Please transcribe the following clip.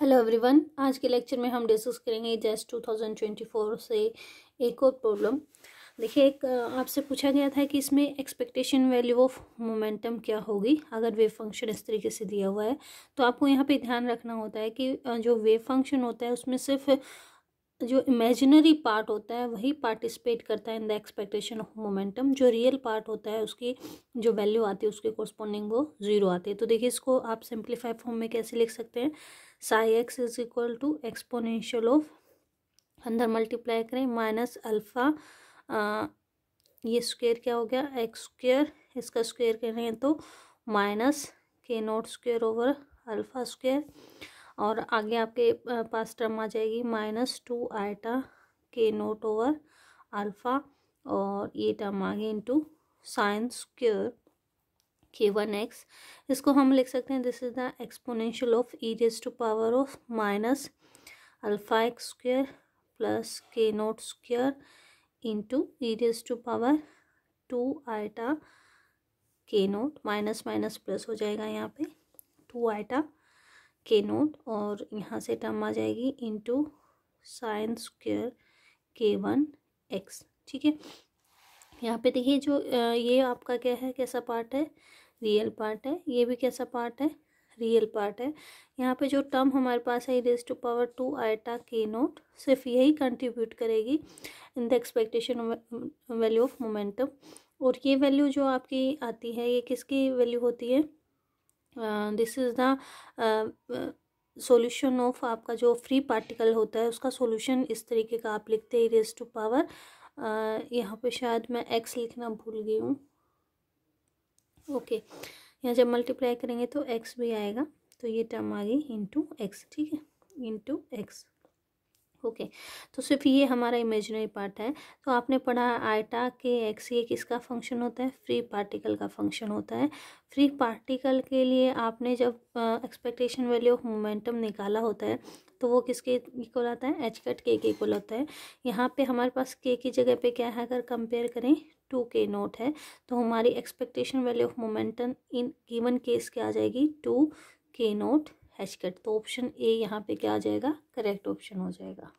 Hello everyone आज के lecture में हम डिस्कस करेंगे जस्ट 2024 से एक और प्रॉब्लम देखिए एक आपसे पूछा गया था कि इसमें एक्सपेक्टेशन वैल्यू ऑफ मोमेंटम क्या होगी अगर वेव फंक्शन इस तरीके से दिया हुआ है तो आपको यहाँ पे ध्यान रखना होता है कि जो वेव फंक्शन होता है उसमें सिर्फ जो इमेजिनरी पार्ट होता है वही पार्टिसिपेट करता है in the expectation of momentum जो रियल पार्ट होता है उसकी जो वैल्यू आती है उसके कोरस्पॉन्डिंग वो जीरो आती है तो देखिए इसको आप सिंप्लीफाई फॉर्म में कैसे लिख सकते हैं psi x is equal to exponential of अंदर मल्टीप्लाई करें माइनस अल्फ़ा ये स्क्वेयर क्या हो गया एक्स स्क्वेयर इसका स्क्वेयर करें तो minus k naught square over alpha square और आगे आपके पास टर्म आ जाएगी minus two eta k naught over alpha और ये टर्म आ गई into sine square k one x इसको हम लिख सकते हैं this is the exponential of e raise to power of minus alpha x square plus k naught square into e raise to power two eta k naught minus minus plus हो जाएगा यहाँ पे to eta k note और यहाँ से term आ जाएगी into sine square k one x ठीक है यहाँ पे देखिए जो ये आपका क्या है कैसा पार्ट है रियल पार्ट है ये भी कैसा पार्ट है रियल पार्ट है यहाँ पे जो टर्म हमारे पास है raise to power two eta k naught सिर्फ यही कंट्रीब्यूट करेगी in the expectation value of momentum और ये वैल्यू जो आपकी आती है ये किसकी वैल्यू होती है this is the solution of आपका जो फ्री पार्टिकल होता है उसका सॉल्यूशन इस तरीके का आप लिखते हैं रेस टू पावर यहाँ पे शायद मैं एक्स लिखना भूल गई हूँ ओके यहाँ जब मल्टीप्लाई करेंगे तो एक्स भी आएगा तो ये टर्म आ गई इंटू एक्स ठीक है इंटू एक्स ओके okay. तो सिर्फ ये हमारा इमेजनरी पार्ट है तो आपने पढ़ा आइटा के एक्स ये किसका फंक्शन होता है फ्री पार्टिकल का फंक्शन होता है फ्री पार्टिकल के लिए आपने जब एक्सपेक्टेशन वैल्यू ऑफ मोमेंटम निकाला होता है तो वो किसके इक्वल आता है एच कट के के इक्वल होता है यहाँ पे हमारे पास के की जगह पे क्या है अगर कंपेयर करें टू के नोट है तो हमारी expectation value of momentum in given case क्या आ जाएगी two k naught h cut तो ऑप्शन ए यहाँ पे क्या आ जाएगा करेक्ट ऑप्शन हो जाएगा